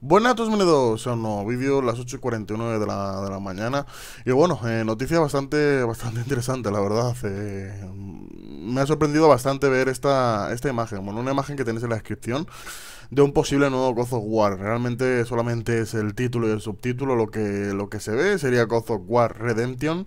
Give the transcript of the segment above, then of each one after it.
Buenas, bienvenidos a un nuevo vídeo, las 8 de la, de la mañana. Y bueno, eh, noticia bastante, bastante interesante, la verdad. Eh, me ha sorprendido bastante ver esta, esta imagen, bueno, una imagen que tenéis en la descripción de un posible nuevo God of War. Realmente solamente es el título y el subtítulo lo que, lo que se ve, sería God of War Redemption.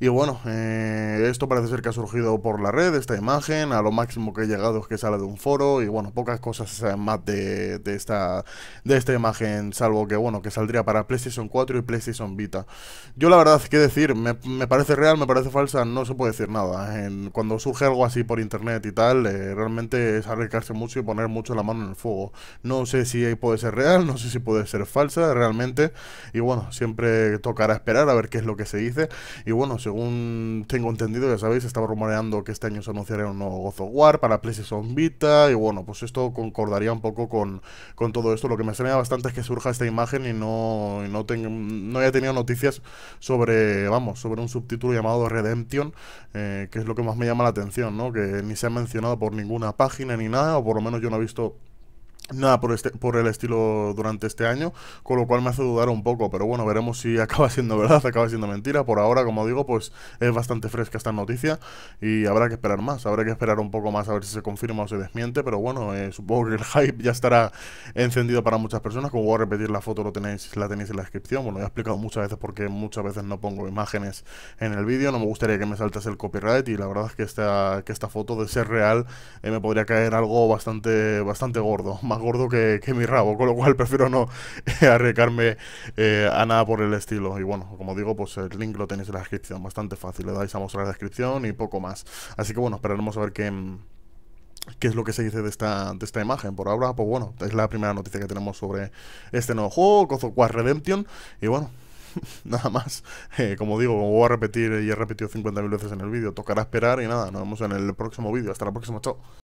Y bueno, eh, esto parece ser que ha surgido por la red, esta imagen, a lo máximo que he llegado es que sale de un foro y bueno, pocas cosas más de, esta, de esta imagen, salvo que bueno, que saldría para PlayStation 4 y PlayStation Vita. Yo la verdad, qué decir? Me, me parece real, me parece falsa, no se puede decir nada. cuando surge algo así por internet y tal, eh, realmente es arriesgarse mucho y poner mucho la mano en el fuego. No sé si puede ser real, no sé si puede ser falsa realmente. Y bueno, siempre tocará esperar a ver qué es lo que se dice. Y bueno, según tengo entendido, ya sabéis, estaba rumoreando que este año se anunciaría un nuevo Gozo War para PlayStation Vita. Y bueno, pues esto concordaría un poco con, con todo esto. Lo que me extraña bastante es que surja esta imagen y no, no, no haya tenido noticias sobre, vamos, sobre un subtítulo llamado Redemption, eh, que es lo que más me llama la atención. ¿no? Que ni se ha mencionado por ninguna página ni nada, o por lo menos yo no he visto Nada por, este, por el estilo durante este año, con lo cual me hace dudar un poco, pero bueno, veremos si acaba siendo verdad, acaba siendo mentira. Por ahora, como digo, pues es bastante fresca esta noticia y habrá que esperar más, habrá que esperar un poco más a ver si se confirma o se desmiente, pero bueno, eh, supongo que el hype ya estará encendido para muchas personas. Como voy a repetir, la foto lo tenéis, la tenéis en la descripción, bueno, ya he explicado muchas veces porque muchas veces no pongo imágenes en el vídeo, no me gustaría que me saltase el copyright y la verdad es que esta, que esta foto de ser real eh, me podría caer algo bastante, bastante gordo más gordo que, mi rabo, con lo cual prefiero no eh, arriesgarme eh, a nada por el estilo. Y bueno, como digo, pues el link lo tenéis en la descripción, bastante fácil, le dais a mostrar la descripción y poco más. Así que bueno, esperaremos a ver qué mm, qué es lo que se dice de esta, de esta imagen. Por ahora, pues bueno, es la primera noticia que tenemos sobre este nuevo juego, Cozo Redemption. Y bueno, nada más. Eh, como digo, como voy a repetir y he repetido 50.000 veces en el vídeo, tocará esperar y nada, nos vemos en el próximo vídeo. Hasta la próxima, chao.